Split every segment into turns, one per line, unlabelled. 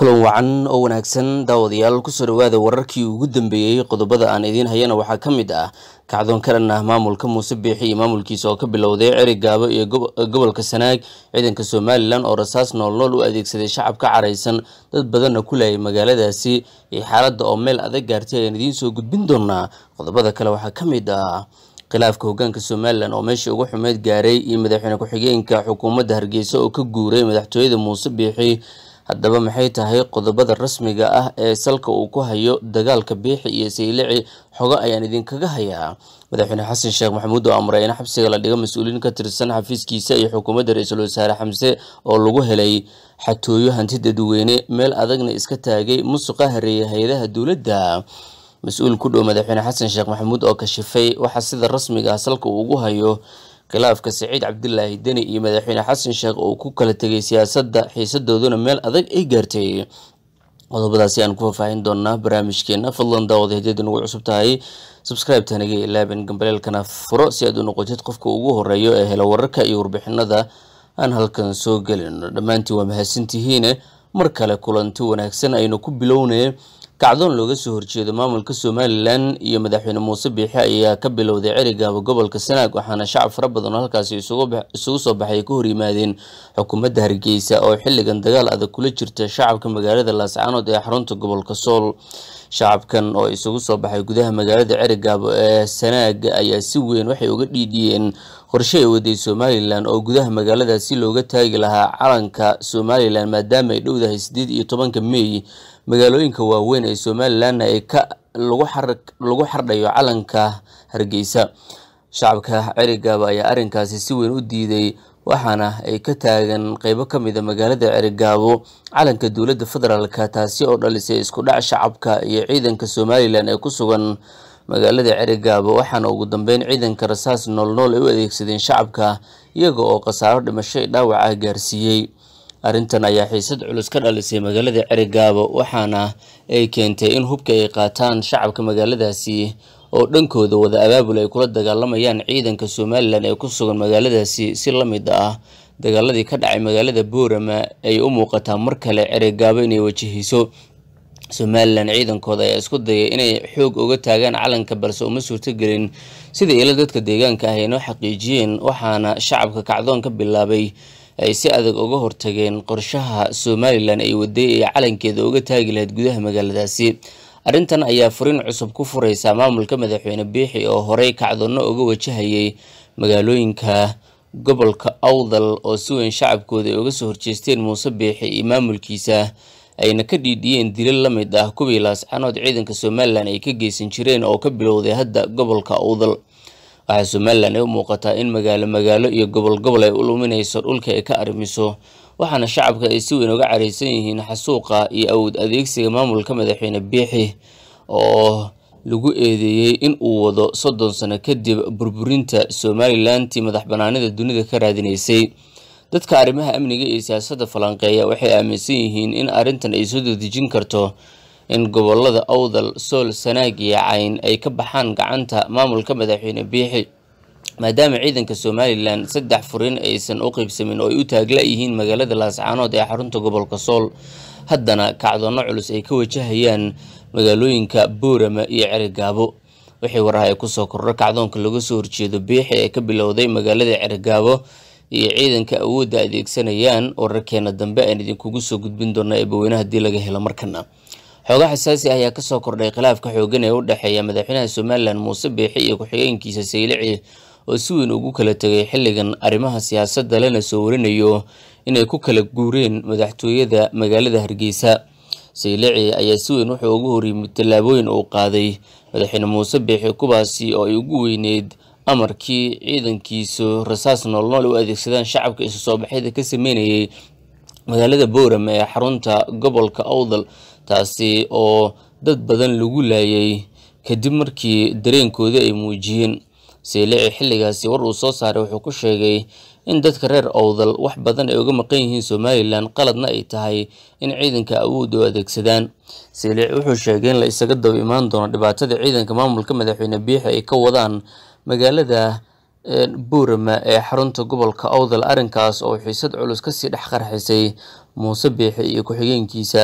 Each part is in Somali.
kulan wacan oo wanaagsan daawadayaal kusoo dhawaada wararkii ugu dambeeyey qodobada aan idiin hayana waxaa ka mid ah kacdoon kalan ah maamulka muuse biixi iyo maamulkiisa oo ka bilowday eray gaabo iyo gobolka sanaag ciidanka somalilan oo rasaas noolnool u adeegsaday shacab ka caraysan dad badanna ku laayay magaaladaasi iyo xaaladda oo meel adag gaartay ayaan idiin soo gudbin doonaa qodobada kale waxaa ka mid ah khilaafka hoggaanka somalilan oo meeshii ugu xumeyd gaaray iyo madaxweyne ku-xigeenka xukuumadda hargeysa oo ka guuray madaxtooyada muuse biixi haddaba maxay tahay qodobada rasmiga ah ee salka uu ku hayo dagaalka biixi iyo saylici xogo ayaan idinkaga hayaa madaxweyne xasan sheekh maxamuud oo amray in xabsiga la dhigo mas uuliin ka tirsan xafiiskiisa iyo xukuumadda ra-iisul wasaare xamse oo lagu helay xatooyo hanti dadweyne meel adagna iska taagay musuqa hareeya hay-adaha dowladda mas-uul ku dhow madaxweyne xasan sheekh maxamuud oo kashifay waxa sida rasmiga ah salka uu ugu hayo khilaafka saciid cabdilaahi deni iyo madaxweyne xasan sheekh oo ku kala tegay siyaasadda xiisadooduna meel adag ay gaartay qodobadaasi aan ku faahfaahin doonaa barnaamijkeena fadlan daawad hadiad nagu cusub tahay subscribe-ta naga ilaabin gambaleelkana furo si aad u noqotid qofka ugu horeeyo ee helo wararka iyo warbixinada aan halkan soo gelin dhammaantii waa mahadsantihiin mar kale kulanti wanaagsan aynu ku bilownay kacdoon looga soo horjeedo maamulka somalilan iyo madaxweyne muuse biixi ayaa ka bilowday cerigaaba gobolka sanaag waxaana shacab fara badan oo halkaasi isugu soo baxay ay ka hor yimaadeen xukuumadda hargeysa oo xilligan dagaal adag kula jirta shacabka magaalada laascaanood ee xarunta gobolka sool shacabkan oo isugu soo baxay gudaha magaalada cerigabo ee sanaag ayaa si weyn waxay uga dhiidhiyeen qorshe ay waday somalilan oo gudaha magaaladaasi looga taagi lahaa calanka somalilan maadaama ay dhowdahay sideed iyo tobanka meey magaalooyinka waaweyn ee somalilanna ay ka lagu xardhayo calanka hargeysa shacabka cerigabo ayaa arrinkaasi si weyn u diiday waxaana ay ka taagan qeybo ka mid a ah magaalada cerigaabo calanka dowladda federaalk taasi oo dhalisay isku dhac shacabka iyo ciidanka somalilan ee ku sugan magaalada cerigaabo waxaana ugu dambeyn ciidanka rasaas noolnool ay u adeegsadeen shacabka iyaga oo khasaaro dhimasho dhaawac ah gaarsiiyey arrintan ayaa xiisad culus ka dhalisay magaalada cerigaabo waxaana ay keentay in hubka ay qaataan shacabka magaaladaasi oo dhankooda wada abaabul ay kula dagaalamayaan ciidanka somalilan ee ku sugan magaaladaasi si lamid ah dagaaladii ka dhacay magaalada boorama ay u muuqataa mar kale ceregaabo inay wajahiso somalilan ciidankooda ayaa isku dayay inay xoog uga taagaan calanka balse uma suurtogelin sida ila dadka deegaanka ah ay noo xaqiijiyeen waxaana shacabka kacdoon ka bilaabay ay si adag uga hortageen qorshaha somalilan ay waday ee calankeeda uga taagi lahayd gudaha magaaladaasi arrintan ayaa furin cusub ku fureysa maamulka madaxweyne biixi oo horey kacdoonno uga wajahayay magaalooyinka gobolka awdal oo si weyn shacabkooda ay uga soo horjeesteen muuse biixi iyo maamulkiisa ayna ka dhiidhiyeen dilal la mid ah kuwii laascanood ciidanka somalilan ay ka geysan jireen oo ka bilowday hadda gobolka awdal waxaa somalilan ay u muuqataa in magaalo magaalo iyo gobol gobol ay u luminayso dhulka ay ka arimiso waxaana shacabka ay si weyn uga caraysan yihiin xasuuqa iyo awood adeegsiga maamulka madaxweyne biixi oo lagu eedeeyey in uu wado soddon sano kadib burburinta madax madaxbanaanida dunida ka raadinaysay dadka arrimaha amniga iyo siyaasadda falanqeeya waxay aaminsan yihiin in arrintan ay soo dedejin karto in gobolada awdal sool sanaag iyo cayn ay ka baxaan gacanta maamulka madaxweyne biixi maadaama ciidanka somalilan saddex furin aysan u qaybsamin oo ay u taagla yihiin magaalada laascaanood ee xarunta gobolka sool haddana kacdoonno culus ay ka wajahayaan magaalooyinka boorama iyo cerigaabo wixii waraha ay kusoo kordho kacdoonka laga soo horjeedo biixi ee ka bilowday magaalada cerigaabo iyo ciidanka awoodda adeegsanayaan wararkeena dambe aan idinkugu soo gudbin doona eebaweyne haddii laga helo markana xooga xasaasi ah ayaa kasoo kordhay khilaafka xoogan ee u dhexeeya madaxweynaha somalilan muuse biixi iyo ku-xigeenkiisa saylici oo si weyn ugu kala tegay xilligan arrimaha siyaasadda lana soo warinayo inay ku kala guureen madaxtooyada magaalada hargeysa saylici ayaa si weyn wuxuu ugu horyimid tallaabooyin uu qaaday madaxweyne muuse biixi kuwaasi oo ay ugu weyneyd amarkii ciidankiisu rasaas noolnool u adeegsadaan shacabka isu soo baxyada ka sameynayay magaalada bowram ee xarunta gobolka owdal taasi oo dad badan lagu laayay kadib markii dareenkooda ay muujiyeen seelici xilligaasi war uu soo saaray wuxuu ku sheegay in dadka reer owdal wax badan ay uga maqan yihiin somalilan qaladna ay tahay in ciidanka awood u adeegsadaan seelici wuxuu sheegay in la isaga daba imaan doono dhibaatada ciidanka maamulka madaxweyne biixi ay ka wadaan magaalada eh, buurama ee xarunta gobolka owdal arrinkaas oo xiisad culus kasii dhex qarxisay muuse biixi iyo ku-xigeenkiisa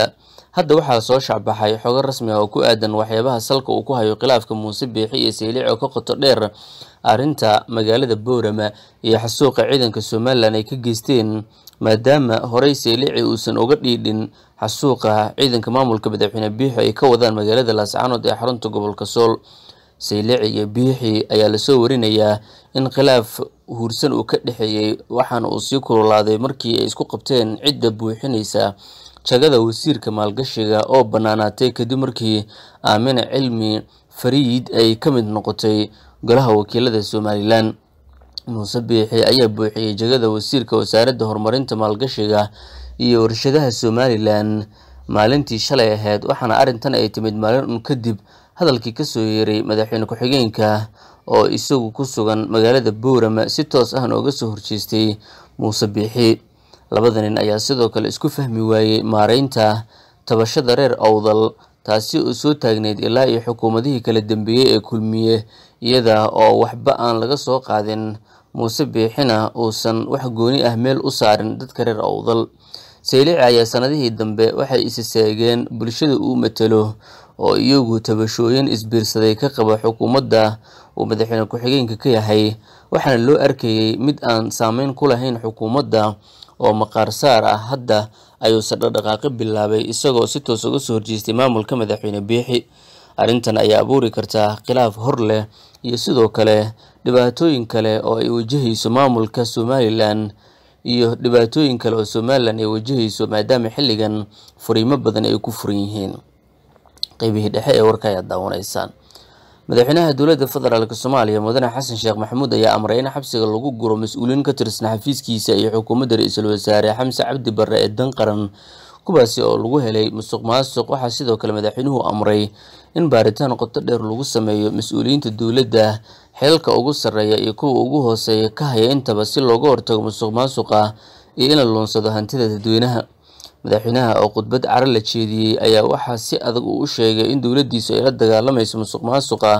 hadda waxaa soo shacbaxay xogo rasmi ah oo ku aadan waxyaabaha salka uu ku hayo khilaafka muuse biixi iyo sayliic oo ka qoto dheer arrinta magaalada boorama iyo xasuuqa ciidanka somalilan ay ka geysteen maadaama horey sayliici uusan uga dhiidhin xasuuqa ciidanka maamulka madaxweyne biixi ay ka wadaan magaalada laascaanood ee xarunta gobolka sool sayliici iyo biixi ayaa lasoo warinayaa in khilaaf huursan uu ka dhexeeyey waxaana uu sii kululaaday markii ay isku qabteen cidda buuxinaysa jagada wasiirka maalgashiga oo bannaanaatay kadib markii Aamina Cilmi Fariid ay ka mid noqotay golaha wakiilada somalilan Muuse Biixi ayaa buuxiyey jagada wasiirka wasaaradda horumarinta maalgashiga iyo warshadaha somalilan maalintii shalay ahayd waxaana arrintan ay timid maalin un kadib hadalkii kasoo yeeray madaxweyne ku-xigeenka oo isagu ku sugan magaalada Boorama si toos ahna uga soo horjeestay Muuse Biixi labada nin ayaa sidoo kale isku fahmi waayey maareynta tabashada reer awdal taasi oo soo taagneyd ilaa iyo xukuumadihii kala dambeeyey ee kulmiye iyada oo waxba aan laga soo qaadin muuse biixina uusan wax gooni ah meel u saarin dadka reer awdal saylici ayaa sannadihii dambe waxay isi seegeen bulshada uu matelo oo iyagu tabashooyin isbiirsaday ka qaba xukuumadda uu madaxweyne ku-xigeenka ka yahay waxaana loo arkayey mid aan saameyn ku lahayn xukuumadda oo maqaar saar ah hadda ayuu sadhadhaqaaqi bilaabay isagoo si toos uga soo horjeestay maamulka madaxweyne biixi arrintan ayaa abuuri kartaa khilaaf hor leh iyo sidoo kale dhibaatooyin kale oo ay wajahayso maamulka somalilan iyo dhibaatooyin kale oo somalilan ay wajahayso maadaama xilligan furiimo badan ay ku furan yihiin qeybihii dhexe ee warka ayaad daawanaysaan madaxweynaha dowladda federaalk soomaaliya mudane xasan sheekh maxamuud ayaa amray in xabsiga lagu guro mas-uuliin ka tirsan xafiiskiisa iyo xukuumadda ra-iisul wasaare xamse cabdi barre ee dan qaran kuwaasi oo lagu helay musuq maasuq waxaa sidoo kale madaxweynuhu amray in baaritaan qoto dheer lagu sameeyo mas-uuliyiinta dowladda xeelka ugu sarreeya iyo kuwa ugu hooseeya ka haya intaba si looga hortago musuq maasuqa iyo in la luunsado hantida dadweynaha madaxweynaha oo khudbad caro la jeediyey ayaa waxaa si adag uu u sheegay in dowladdiisu ay la dagaalamayso musuq maasuqa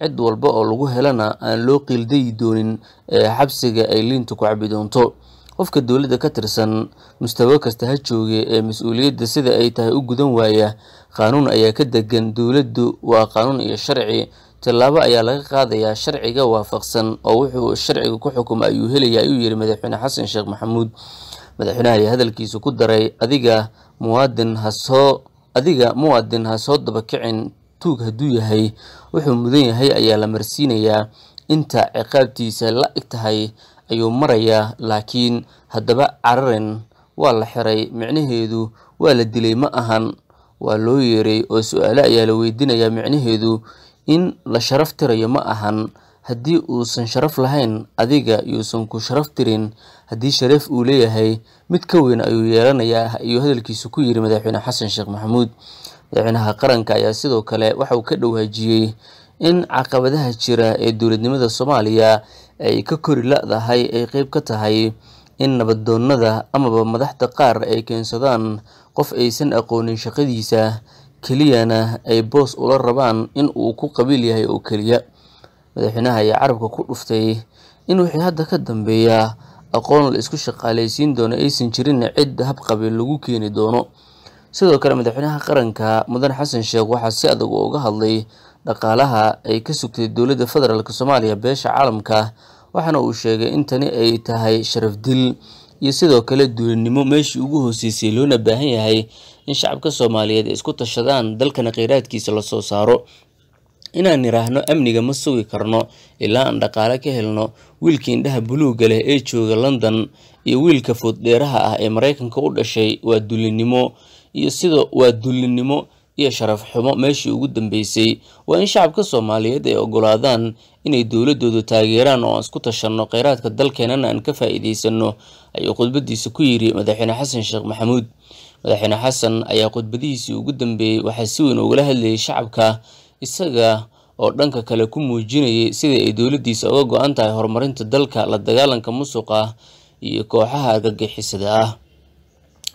cid walba oo lagu helana aan loo qiildayi doonin ee xabsiga ay liinta ku cabi doonto qofka dowladda ka tirsan mustawo kasta ha jooge ee mas-uuliyadda sida ay tahay u gudan waaya qaanuun ayaa ka degan dowladdu waa qaanuun iyo sharci tallaabo ayaa laga qaadayaa sharciga waafaqsan oo wuxuu sharciga ku xukuma ayuu helayaa ayuu yiri madaxweyne xasan sheekh maxamuud madaxweynaha ayaa hadalkiisa ku daray adiga muwaadin hasoo adiga muwaadin ha soo dabakicin tuug hadduu yahay wuxuu mudan yahay ayaa la marsiinayaa inta ciqaabtiisa la eg tahay ayuu marayaa laakiin haddaba cararin waa la xiray micnaheedu waa la dilay ma ahan waa loo yeeray oo su-aale ayaa la weydinayaa micnaheedu in la sharaf tirayo ma ahan haddii uusan sharaf lahayn adiga yuusan ku sharaf tirin haddii shareef uu leeyahay mid ka weyn ayuu yeelanayaa ayuu hadalkiisa ku yiri madaxweyne xasan sheekh maxamuud madaxweynaha qaranka ayaa sidoo kale waxa uu ka dhowhaajiyey in caqabadaha jira ee dowladnimada soomaaliya ay ka kori la-dahay ay qeyb ka tahay in nabadoonnada amaba madaxda qaar ay keensadaan qof aysan aqoonin shaqadiisa keliyana ay boos ula rabaan in uu ku qabiil yahay oo keliya madaxweynaha ayaa carabka ku dhuftay in wixii hadda ka dambeeya aqoon la isku shaqaalaysiin doono aysan jirin cid habqabeel lagu keeni doono sidoo kale madaxweynaha qaranka mudan xasan sheekh waxaa si adag uga hadlay dhaqaalaha ay ka sugtay dowladda federaalk soomaaliya beesha caalamka waxaana uu sheegay in tani ay tahay sharafdil iyo sidoo kale duulinimo meeshii ugu hooseysay loona baahan yahay in shacabka soomaaliyeed ay isku tashadaan dalkana kheyraadkiisa lasoo saaro inaan nidhaahno amniga ma sugi karno ilaa aan dhaqaale ka helno wiilkii indhaha buluugga leh ee jooga london iyo wiilka dheeraha ah ee maraykanka u dhashay waa dulinimo iyo sida waa dulinimo iyo sharaf xumo meeshii ugu dambeysay waa in shacabka soomaaliyeed ay ogolaadaan inay dowladoodu taageeraan oo aan isku tashanno kheyraadka dalkeenana aan ka faa'iidaysano ayuu khudbadiisa ku yidhi madaxweyne xasan sheekh maxamuud madaxweyne xasan ayaa khudbadihiisii ugu dambeeyey waxaa si weyn ugala hadlayay shacabka isaga oo dhanka kale ku muujinayay sida ay dowladdiisa uga go-an tahay horumarinta dalka la dagaalanka musuqa iyo kooxaha argagixisada ah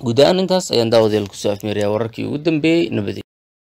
guud ahaan intaas ayaan daawadayaal kusoo afmeerayaa wararkii ugu dambeeyey nabadgelyo